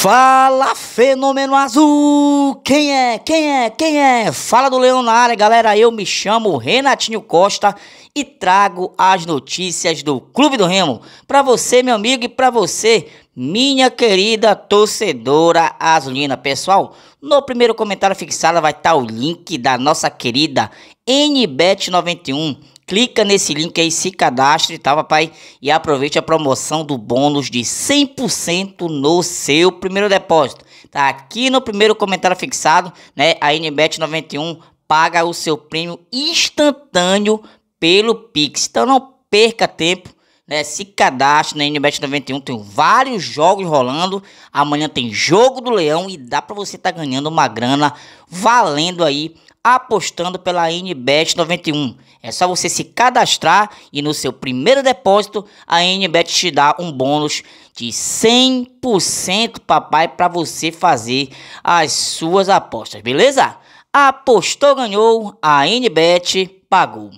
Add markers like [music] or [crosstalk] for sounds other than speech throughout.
Fala, fenômeno azul! Quem é? Quem é? Quem é? Fala do Leão na área, galera. Eu me chamo Renatinho Costa e trago as notícias do Clube do Remo para você, meu amigo, e para você, minha querida torcedora azulina. Pessoal, no primeiro comentário fixado vai estar tá o link da nossa querida NBET91 Clica nesse link aí, se cadastre, tá, papai? E aproveite a promoção do bônus de 100% no seu primeiro depósito. Tá aqui no primeiro comentário fixado, né? A NBET 91 paga o seu prêmio instantâneo pelo Pix. Então não perca tempo né? Se cadastre na NBet 91, tem vários jogos rolando. Amanhã tem jogo do Leão e dá para você estar tá ganhando uma grana valendo aí apostando pela NBet 91. É só você se cadastrar e no seu primeiro depósito a NBet te dá um bônus de 100% papai para você fazer as suas apostas, beleza? Apostou, ganhou, a NBet pagou.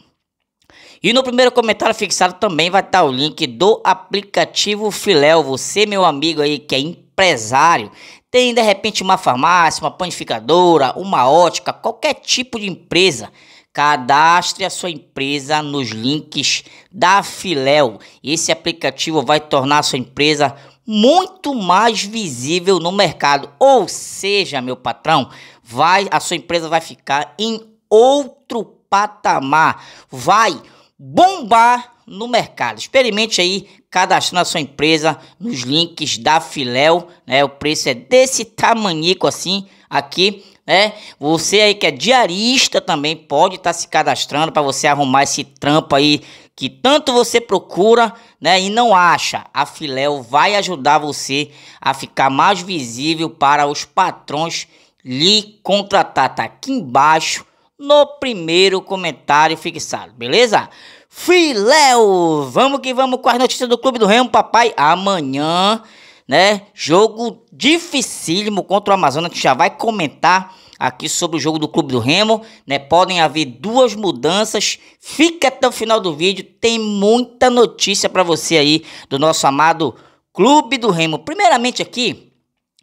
E no primeiro comentário fixado também vai estar o link do aplicativo Filéu. Você, meu amigo aí que é empresário, tem de repente uma farmácia, uma panificadora, uma ótica, qualquer tipo de empresa. Cadastre a sua empresa nos links da Filéu. Esse aplicativo vai tornar a sua empresa muito mais visível no mercado. Ou seja, meu patrão, vai a sua empresa vai ficar em outro patamar. Vai bombar no mercado. Experimente aí cadastrando a sua empresa nos links da Filéu, né? O preço é desse tamanico assim aqui, né? Você aí que é diarista também pode estar tá se cadastrando para você arrumar esse trampo aí que tanto você procura, né, e não acha. A Filéu vai ajudar você a ficar mais visível para os patrões lhe contratar. Tá aqui embaixo no primeiro comentário fixado, beleza? Filéu, vamos que vamos com as notícias do Clube do Remo, papai. Amanhã, né? Jogo dificílimo contra o Amazonas, que já vai comentar aqui sobre o jogo do Clube do Remo, né? Podem haver duas mudanças. Fica até o final do vídeo, tem muita notícia para você aí do nosso amado Clube do Remo. Primeiramente aqui,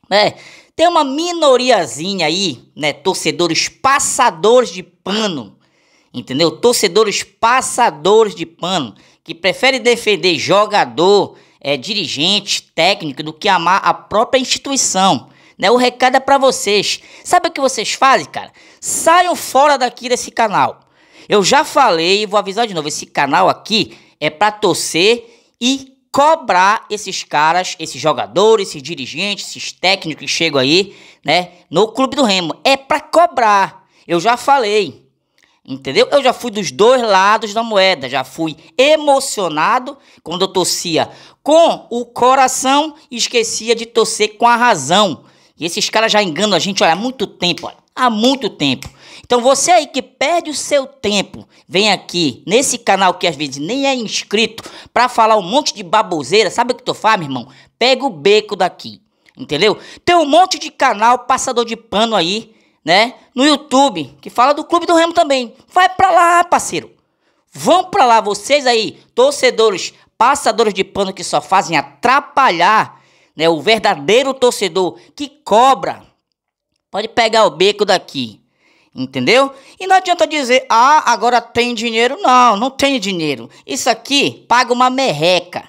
né? tem uma minoriazinha aí, né? Torcedores passadores de pano, entendeu? Torcedores passadores de pano, que prefere defender jogador, é, dirigente, técnico, do que amar a própria instituição. Né? O recado é para vocês. Sabe o que vocês fazem, cara? Saiam fora daqui desse canal. Eu já falei e vou avisar de novo, esse canal aqui é para torcer e cobrar esses caras, esses jogadores, esses dirigentes, esses técnicos que chegam aí, né, no Clube do Remo. É para cobrar. Eu já falei. Entendeu? Eu já fui dos dois lados da moeda, já fui emocionado quando eu torcia com o coração e esquecia de torcer com a razão. E esses caras já enganam a gente olha, há muito tempo, olha, há muito tempo. Então você aí que perde o seu tempo, vem aqui nesse canal que às vezes nem é inscrito para falar um monte de baboseira, sabe o que tu faz, meu irmão? Pega o beco daqui, entendeu? Tem um monte de canal passador de pano aí, né? No YouTube, que fala do Clube do Remo também. Vai pra lá, parceiro. Vão pra lá vocês aí, torcedores, passadores de pano que só fazem atrapalhar, né, o verdadeiro torcedor que cobra. Pode pegar o beco daqui. Entendeu? E não adianta dizer, ah, agora tem dinheiro. Não, não tem dinheiro. Isso aqui paga uma merreca.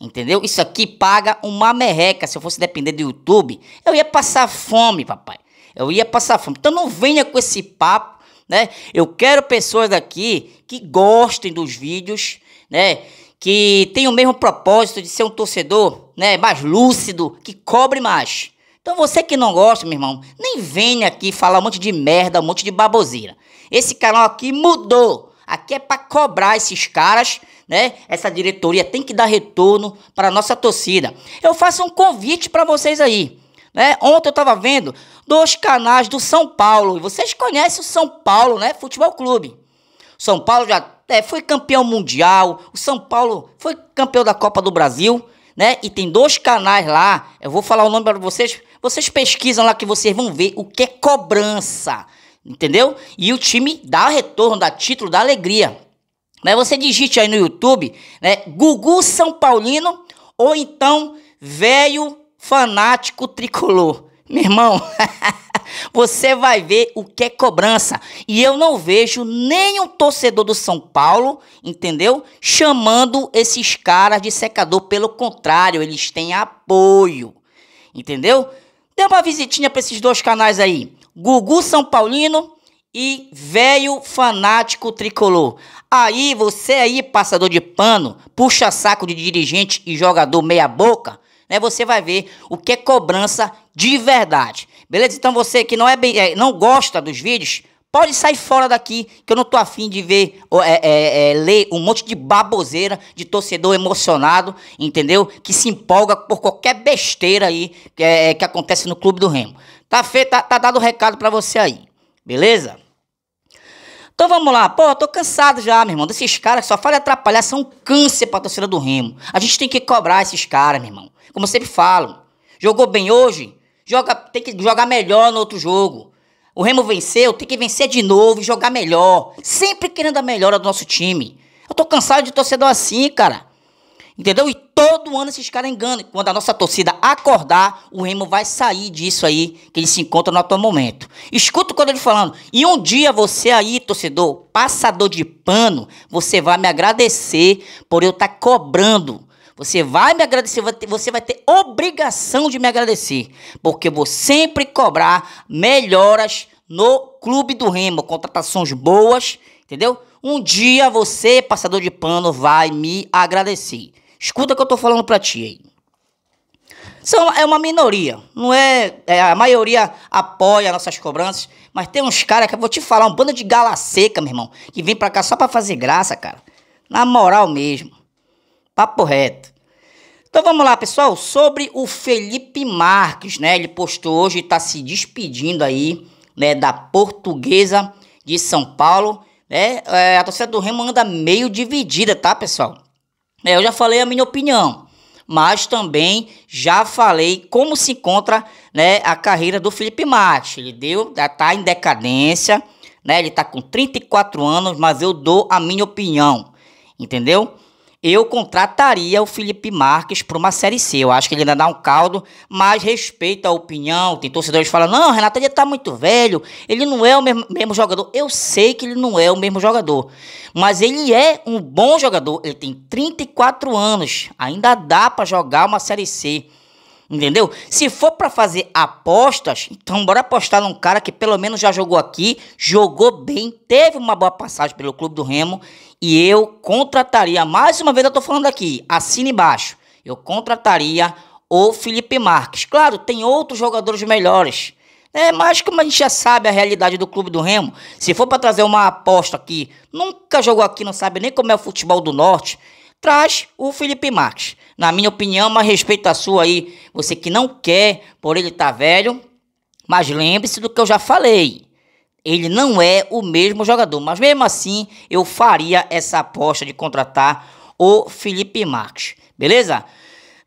Entendeu? Isso aqui paga uma merreca. Se eu fosse depender do YouTube, eu ia passar fome, papai. Eu ia passar fome. Então não venha com esse papo, né? Eu quero pessoas aqui que gostem dos vídeos, né? Que tenham o mesmo propósito de ser um torcedor, né? Mais lúcido, que cobre mais. Então você que não gosta, meu irmão, nem venha aqui falar um monte de merda, um monte de baboseira. Esse canal aqui mudou. Aqui é para cobrar esses caras, né? Essa diretoria tem que dar retorno para nossa torcida. Eu faço um convite para vocês aí, né? Ontem eu estava vendo dois canais do São Paulo. E vocês conhecem o São Paulo, né? Futebol Clube. São Paulo já é, foi campeão mundial. O São Paulo foi campeão da Copa do Brasil né? E tem dois canais lá. Eu vou falar o nome para vocês. Vocês pesquisam lá que vocês vão ver o que é cobrança, entendeu? E o time dá retorno, dá título, dá alegria. Né? Você digite aí no YouTube, né? Gugu São Paulino ou então velho fanático tricolor. Meu irmão, [laughs] você vai ver o que é cobrança. E eu não vejo nenhum torcedor do São Paulo, entendeu? Chamando esses caras de secador. Pelo contrário, eles têm apoio. Entendeu? Dê uma visitinha para esses dois canais aí. Gugu São Paulino e Velho Fanático Tricolor. Aí, você aí, passador de pano, puxa saco de dirigente e jogador meia boca, né? Você vai ver o que é cobrança de verdade. Beleza? Então você que não é bem, é, não gosta dos vídeos, pode sair fora daqui, que eu não tô afim de ver, é, é, é, ler um monte de baboseira de torcedor emocionado, entendeu? Que se empolga por qualquer besteira aí que, é, é, que acontece no Clube do Remo. Tá feito, tá, tá dado o recado para você aí, beleza? Então vamos lá, pô, tô cansado já, meu irmão, desses caras que só fazem atrapalhar, são um câncer pra torcida do Remo. A gente tem que cobrar esses caras, meu irmão, como eu sempre falo. Jogou bem hoje? joga, tem que jogar melhor no outro jogo. O Remo venceu, tem que vencer de novo e jogar melhor. Sempre querendo a melhora do nosso time. Eu tô cansado de torcedor assim, cara. Entendeu? E todo ano esses caras enganam. Quando a nossa torcida acordar, o Remo vai sair disso aí que ele se encontra no atual momento. Escuta quando ele falando. E um dia você aí, torcedor, passador de pano, você vai me agradecer por eu estar tá cobrando você vai me agradecer, você vai ter obrigação de me agradecer, porque vou sempre cobrar melhoras no Clube do Remo, contratações boas, entendeu? Um dia você, passador de pano, vai me agradecer. Escuta o que eu tô falando pra ti aí. São, é uma minoria, não é, é A maioria apoia nossas cobranças, mas tem uns caras que eu vou te falar, um bando de gala seca, meu irmão, que vem pra cá só pra fazer graça, cara. Na moral mesmo. Papo reto. Então vamos lá, pessoal, sobre o Felipe Marques, né? Ele postou hoje, está se despedindo aí, né, da portuguesa de São Paulo, né? É, a torcida do Remo anda meio dividida, tá, pessoal? É, eu já falei a minha opinião, mas também já falei como se encontra, né, a carreira do Felipe Marques. Ele deu, tá em decadência, né? Ele tá com 34 anos, mas eu dou a minha opinião, entendeu? eu contrataria o Felipe Marques para uma Série C. Eu acho que ele ainda dá um caldo, mas respeita a opinião. Tem torcedores que falam, não, Renato, ele está muito velho, ele não é o mesmo, mesmo, jogador. Eu sei que ele não é o mesmo jogador, mas ele é um bom jogador. Ele tem 34 anos, ainda dá para jogar uma Série C. Entendeu? Se for para fazer apostas, então bora apostar num cara que pelo menos já jogou aqui, jogou bem, teve uma boa passagem pelo Clube do Remo e eu contrataria, mais uma vez eu tô falando aqui, assine embaixo, eu contrataria o Felipe Marques. Claro, tem outros jogadores melhores, é, mas como a gente já sabe a realidade do clube do Remo, se for para trazer uma aposta que nunca jogou aqui, não sabe nem como é o futebol do Norte, traz o Felipe Marques. Na minha opinião, mas respeito a sua aí, você que não quer, por ele tá velho, mas lembre-se do que eu já falei. Ele não é o mesmo jogador, mas mesmo assim eu faria essa aposta de contratar o Felipe Marques, beleza?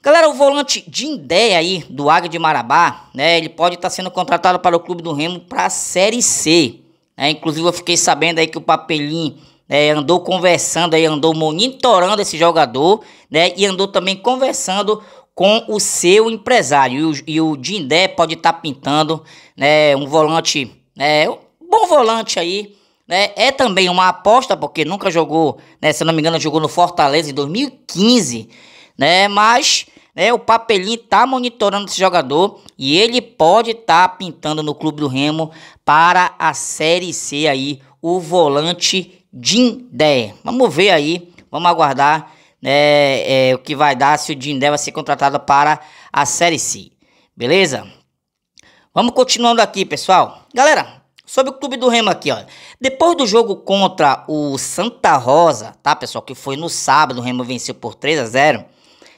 Galera, o volante de ideia aí do Águia de Marabá, né? Ele pode estar tá sendo contratado para o Clube do Remo para a Série C. Né? Inclusive eu fiquei sabendo aí que o papelinho é, andou conversando, aí, andou monitorando esse jogador, né? E andou também conversando com o seu empresário. E o, e o pode estar tá pintando né, um volante, né, um bom volante aí. Né, é também uma aposta, porque nunca jogou, né, se não me engano, jogou no Fortaleza em 2015. Né, mas né, o Papelinho está monitorando esse jogador e ele pode estar tá pintando no Clube do Remo para a Série C aí, o volante Dindé. Vamos ver aí, vamos aguardar né, é, o que vai dar se o Dindé vai ser contratado para a Série C. Beleza? Vamos continuando aqui, pessoal. Galera, sobre o Clube do Remo aqui, ó. Depois do jogo contra o Santa Rosa, tá, pessoal? Que foi no sábado, o Remo venceu por 3 a 0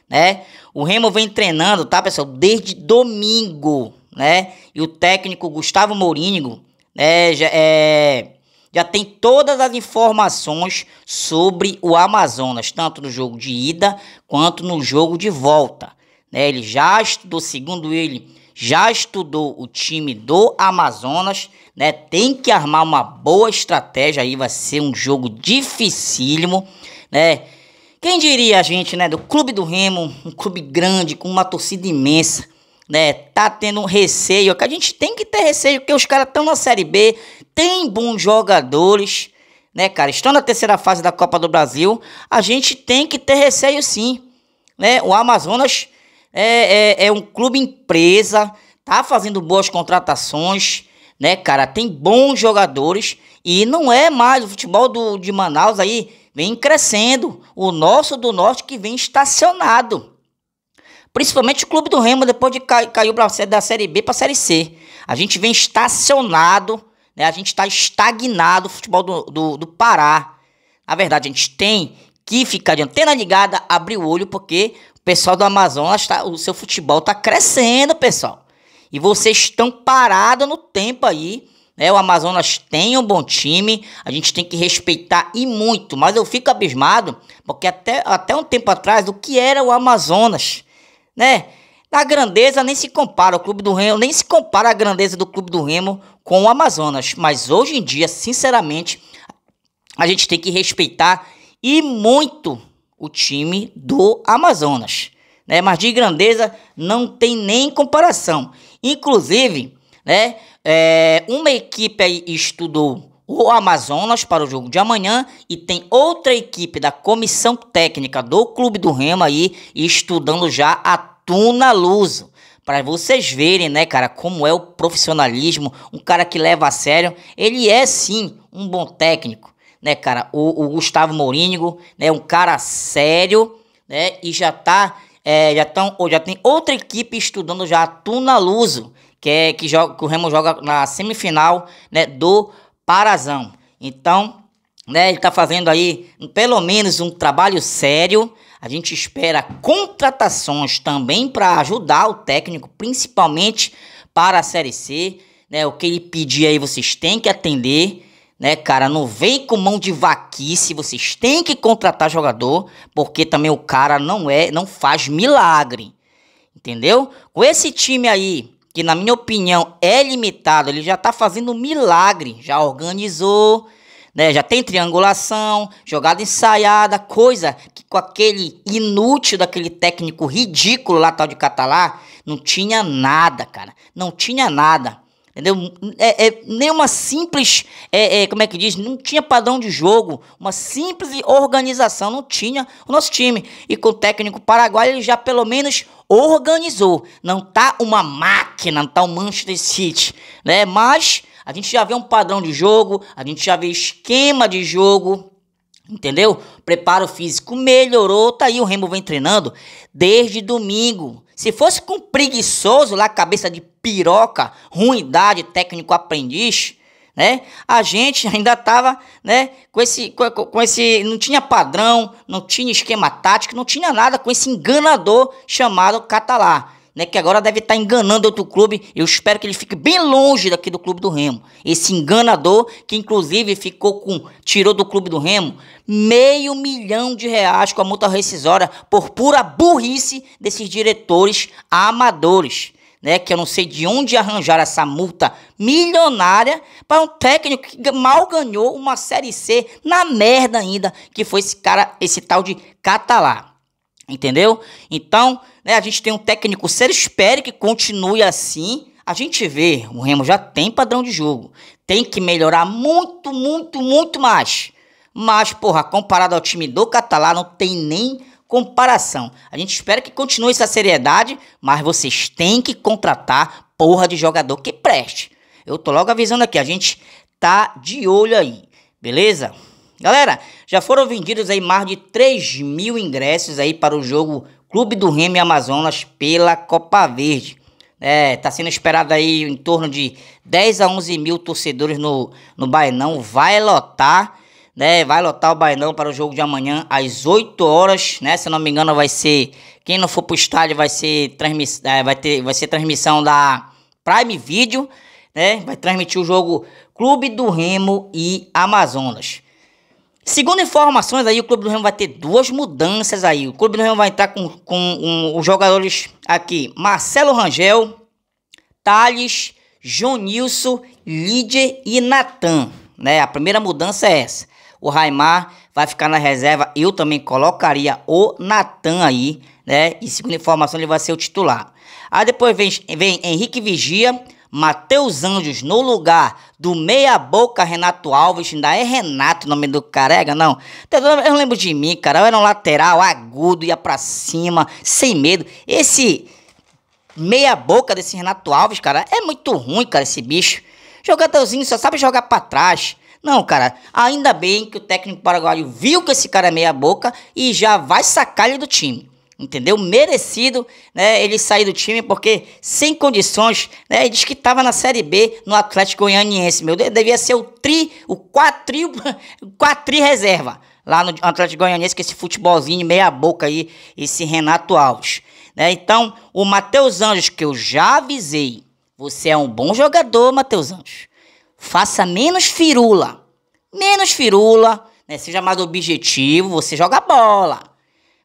né? O Remo vem treinando, tá, pessoal? Desde domingo, né? E o técnico Gustavo Mourinho, né, já, é, já tem todas as informações sobre o Amazonas, tanto no jogo de ida quanto no jogo de volta. Né? Ele já estudou, segundo ele, já estudou o time do Amazonas, né? Tem que armar uma boa estratégia aí, vai ser um jogo dificílimo, né? Quem diria a gente, né, do Clube do Remo, um clube grande com uma torcida imensa, né, tá tendo um receio, que a gente tem que ter receio, porque os caras estão na Série B, tem bons jogadores, né, cara? Estão na terceira fase da Copa do Brasil, a gente tem que ter receio sim, né? O Amazonas é, é, é um clube empresa, tá fazendo boas contratações, né, cara? Tem bons jogadores e não é mais o futebol do, de Manaus aí vem crescendo, o nosso do norte que vem estacionado Principalmente o clube do Remo, depois de cair caiu da Série B para a Série C. A gente vem estacionado, né? a gente está estagnado o futebol do, do, do Pará. Na verdade, a gente tem que ficar de antena ligada, abrir o olho, porque o pessoal do Amazonas, tá, o seu futebol está crescendo, pessoal. E vocês estão parados no tempo aí. Né? O Amazonas tem um bom time, a gente tem que respeitar e muito. Mas eu fico abismado, porque até, até um tempo atrás, o que era o Amazonas? né? A grandeza nem se compara, o Clube do Remo nem se compara a grandeza do Clube do Remo com o Amazonas. Mas hoje em dia, sinceramente, a gente tem que respeitar e muito o time do Amazonas. Né? Mas de grandeza não tem nem comparação. Inclusive, né? É, uma equipe aí estudou o Amazonas para o jogo de amanhã e tem outra equipe da comissão técnica do Clube do Remo aí estudando já a Tuna Luso para vocês verem, né, cara, como é o profissionalismo, um cara que leva a sério, ele é sim um bom técnico, né, cara? O, o Gustavo Mourinho, né, um cara sério, né, e já tá, é, já tão, ou já tem outra equipe estudando já a Tuna Luso, que é que joga, que o Remo joga na semifinal, né, do parazão. Então, né, ele está fazendo aí pelo menos um trabalho sério. A gente espera contratações também para ajudar o técnico, principalmente para a Série C. Né, o que ele pedir aí vocês têm que atender. Né, cara, não vem com mão de vaquice, vocês têm que contratar jogador, porque também o cara não é, não faz milagre. Entendeu? Com esse time aí, que na minha opinião é limitado, ele já está fazendo um milagre, já organizou, né? já tem triangulação, jogada ensaiada, coisa que com aquele inútil daquele técnico ridículo lá tal de Catalá, não tinha nada, cara, não tinha nada. Entendeu? É, é, nenhuma simples, é, é, como é que diz? Não tinha padrão de jogo, uma simples organização, não tinha o nosso time. E com o técnico paraguaio, ele já pelo menos organizou. Não tá uma máquina, não tá um Manchester City, né? Mas a gente já vê um padrão de jogo, a gente já vê esquema de jogo, entendeu? Preparo físico melhorou, tá aí o Remo vem treinando desde domingo. Se fosse com preguiçoso lá, cabeça de piroca, ruindade, técnico aprendiz, né? A gente ainda estava, né, com esse, com, com, esse, não tinha padrão, não tinha esquema tático, não tinha nada com esse enganador chamado Catalá, né? Que agora deve estar tá enganando outro clube. Eu espero que ele fique bem longe daqui do clube do Remo. Esse enganador que inclusive ficou com, tirou do clube do Remo meio milhão de reais com a multa rescisória por pura burrice desses diretores amadores né? Que eu não sei de onde arranjar essa multa milionária para um técnico que mal ganhou uma série C na merda ainda, que foi esse cara, esse tal de Catalá. Entendeu? Então, né, a gente tem um técnico sério, espere que continue assim. A gente vê, o Remo já tem padrão de jogo. Tem que melhorar muito, muito, muito mais. Mas, porra, comparado ao time do Catalá, não tem nem comparação. A gente espera que continue essa seriedade, mas vocês têm que contratar porra de jogador que preste. Eu tô logo avisando aqui, a gente tá de olho aí, beleza? Galera, já foram vendidos aí mais de 3 mil ingressos aí para o jogo Clube do Remo e Amazonas pela Copa Verde. É, tá sendo esperado aí em torno de 10 a 11 mil torcedores no, no Bainão. Vai lotar né? Vai lotar o Bainão para o jogo de amanhã às 8 horas, né? Se não me engano, vai ser. Quem não for pro estádio vai ser, transmiss... É, vai ter... vai ser transmissão da Prime Video, né? Vai transmitir o jogo Clube do Remo e Amazonas. Segundo informações aí, o Clube do Remo vai ter duas mudanças aí. O Clube do Remo vai entrar com, com um, os jogadores aqui, Marcelo Rangel, Thales, Jonilson, Líder e Natan. Né? A primeira mudança é essa o Raimar vai ficar na reserva. Eu também colocaria o Natan aí, né? E segundo a informação, ele vai ser o titular. Aí depois vem, vem Henrique Vigia, Matheus Anjos no lugar do meia boca Renato Alves, ainda é Renato o nome do carega, não. Eu não lembro de mim, cara, eu era um lateral agudo, ia pra cima, sem medo. Esse meia boca desse Renato Alves, cara, é muito ruim, cara, esse bicho. Jogadorzinho só sabe jogar para trás. Não, cara, ainda bem que o técnico paraguaio viu que esse cara é meia boca e já vai sacar ele do time. Entendeu? Merecido né, ele sair do time, porque sem condições, né? Ele diz que estava na Série B no Atlético Goianiense. Meu Deus, devia ser o tri, o quatri, [laughs] o quatri reserva lá no Atlético Goianiense, com esse futebolzinho meia boca aí, esse Renato Alves. Né? Então, o Matheus Anjos, que eu já avisei, você é um bom jogador, Matheus Anjos faça menos firula. Menos firula, né? seja mais objetivo, você joga bola.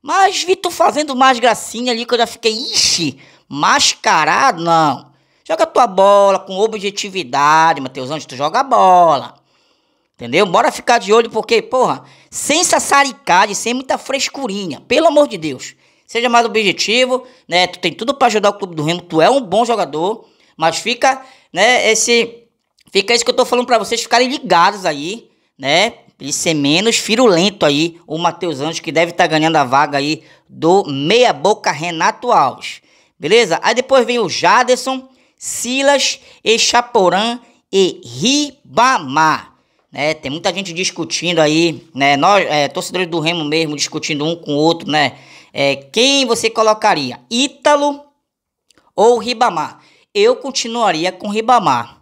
Mas vi tu fazendo mais gracinha ali que eu já fiquei, ixi, mascarado, não. Joga tua bola com objetividade, Matheus Anjos, tu joga bola. Entendeu? Bora ficar de olho, porque, porra, sem sassaricade, sem muita frescurinha, pelo amor de Deus. Seja mais objetivo, né? Tu tem tudo para ajudar o clube do Remo, tu é um bom jogador, mas fica, né, esse Fica isso que eu tô falando para vocês ficarem ligados aí, né? E ser menos firulento aí, o Matheus Anjos, que deve estar tá ganhando a vaga aí do meia boca Renato Alves. Beleza? Aí depois vem o Jaderson, Silas, Echaporã e Ribamar. Né? Tem muita gente discutindo aí, né? Nós, é, torcedores do Remo mesmo, discutindo um com o outro, né? É, quem você colocaria? Ítalo ou Ribamar? Eu continuaria com Ribamar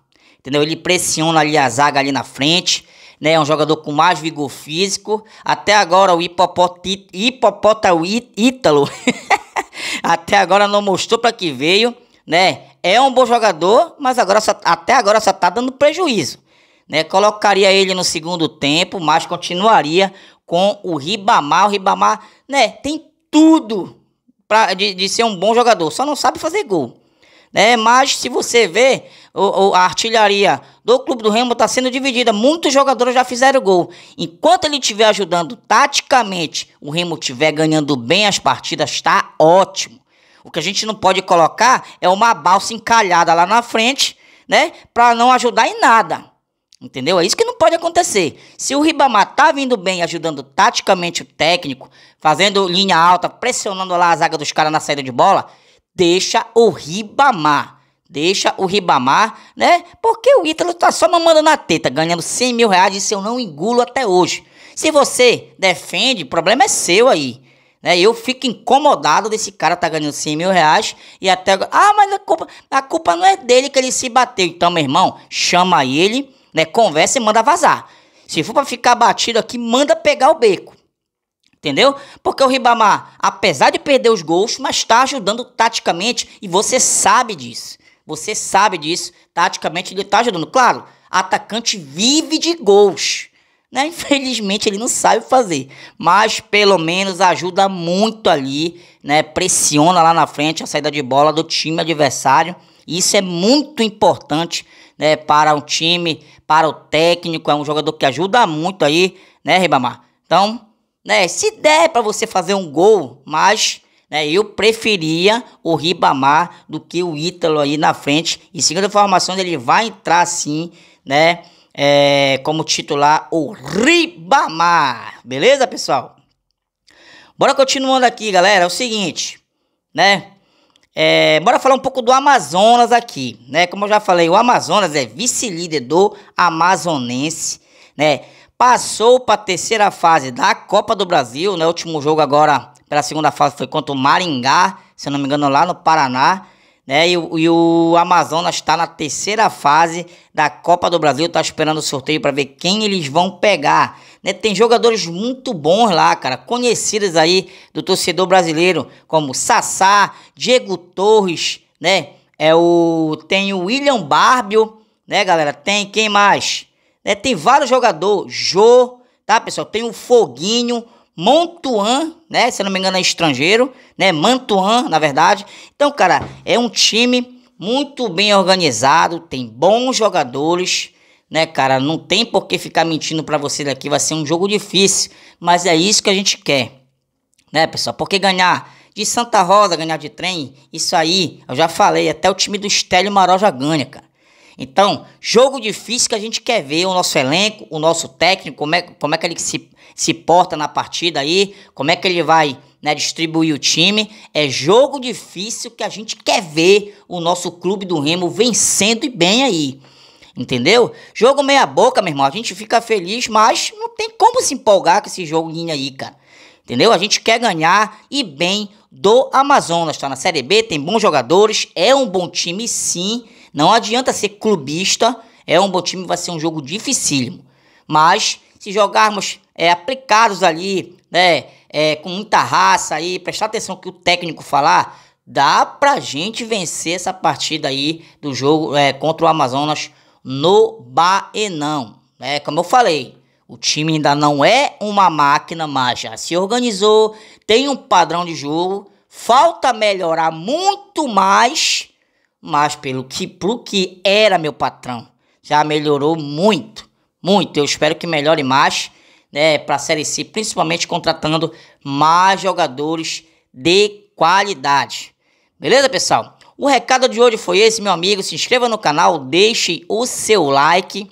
entendeu? Ele pressiona ali a zaga ali na frente, né? É um jogador com mais vigor físico. Até agora o hipopoti, hipopótamo Ítalo [laughs] até agora não mostrou para que veio, né? É um bom jogador, mas agora só, até agora só tá dando prejuízo, né? Colocaria ele no segundo tempo, mas continuaria com o Ribamar. O Ribamar, né, tem tudo pra, de, de ser um bom jogador, só não sabe fazer gol. Né? Mas se você vê, o, a artilharia do Clube do Remo está sendo dividida. Muitos jogadores já fizeram gol. Enquanto ele estiver ajudando taticamente, o Remo estiver ganhando bem as partidas, está ótimo. O que a gente não pode colocar é uma balsa encalhada lá na frente, né? Para não ajudar em nada. Entendeu? É isso que não pode acontecer. Se o Ribamar tá vindo bem, ajudando taticamente o técnico, fazendo linha alta, pressionando lá a zaga dos caras na saída de bola, deixa o Ribamar. Deixa o Ribamar, né? Porque o Ítalo tá só mamando na teta, ganhando 100 mil reais, isso eu não engulo até hoje. Se você defende, o problema é seu aí. Né? Eu fico incomodado desse cara tá ganhando 100 mil reais e até agora. Ah, mas a culpa, a culpa não é dele que ele se bateu. Então, meu irmão, chama ele, né? Conversa e manda vazar. Se for pra ficar batido aqui, manda pegar o beco. Entendeu? Porque o Ribamar, apesar de perder os gols, mas tá ajudando taticamente e você sabe disso. Você sabe disso. Taticamente ele tá ajudando. Claro, atacante vive de gols. Né? [laughs] Infelizmente ele não sabe fazer, mas pelo menos ajuda muito ali, né? Pressiona lá na frente a saída de bola do time adversário. Isso é muito importante, né, para um time, para o técnico, é um jogador que ajuda muito aí, né, Ribamar? Então, né, se der para você fazer um gol, mas né? Eu preferia o Ribamar do que o Ítalo aí na frente. E segundo a formação, ele vai entrar sim, né? É, como titular o Ribamar. Beleza, pessoal? Bora continuando aqui, galera. É o seguinte, né? É, bora falar um pouco do Amazonas aqui, né? Como eu já falei, o Amazonas é vice-líder do Amazonense, né? Passou para a terceira fase da Copa do Brasil, né? Último jogo agora pela segunda fase foi contra o Maringá, se eu não me engano, lá no Paraná. Né? E, e o Amazonas está na terceira fase da Copa do Brasil, está esperando o sorteio para ver quem eles vão pegar. Né? Tem jogadores muito bons lá, cara, conhecidos aí do torcedor brasileiro, como Sassá, Diego Torres, né? É o tem o William Barbio, né, galera? Tem quem mais? Né, tem vários jogadores, Jô, tá, pessoal? Tem o Foguinho, Montuan, né? Se não me engano é estrangeiro, né? Mantuan, na verdade. Então, cara, é um time muito bem organizado, tem bons jogadores, né, cara? Não tem por que ficar mentindo para você daqui, vai ser um jogo difícil, mas é isso que a gente quer. Né, pessoal? Porque ganhar de Santa Rosa, ganhar de trem, isso aí, eu já falei, até o time do Estélio Maró já ganha, cara. Então, jogo difícil que a gente quer ver o nosso elenco, o nosso técnico, como é, como é que ele se, se porta na partida aí, como é que ele vai né, distribuir o time. É jogo difícil que a gente quer ver o nosso clube do Remo vencendo e bem aí. Entendeu? Jogo meia boca, meu irmão. A gente fica feliz, mas não tem como se empolgar com esse joguinho aí, cara. Entendeu? A gente quer ganhar e bem do Amazonas. Tá na Série B, tem bons jogadores, é um bom time sim não adianta ser clubista, é um bom time, vai ser um jogo dificílimo. Mas se jogarmos é, aplicados ali, né, é, com muita raça aí, prestar atenção que o técnico falar, dá pra gente vencer essa partida aí do jogo é, contra o Amazonas no Baenão. É, como eu falei, o time ainda não é uma máquina, mas já se organizou, tem um padrão de jogo, falta melhorar muito mais mas pelo que, pro que era meu patrão, já melhorou muito, muito. Eu espero que melhore mais, né, para a Série C, principalmente contratando mais jogadores de qualidade. Beleza, pessoal? O recado de hoje foi esse, meu amigo. Se inscreva no canal, deixe o seu like,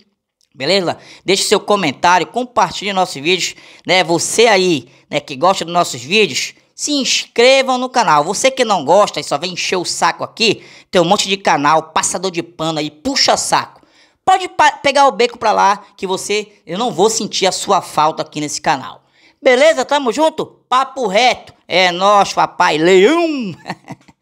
beleza? Deixe seu comentário, compartilhe nossos vídeos, né? Você aí, né, que gosta dos nossos vídeos, se inscrevam no canal. Você que não gosta e só vem encher o saco aqui, tem um monte de canal, passador de pano aí, puxa saco. Pode pegar o beco pra lá que você, eu não vou sentir a sua falta aqui nesse canal. Beleza? Tamo junto? Papo reto. É nosso papai leão. [laughs]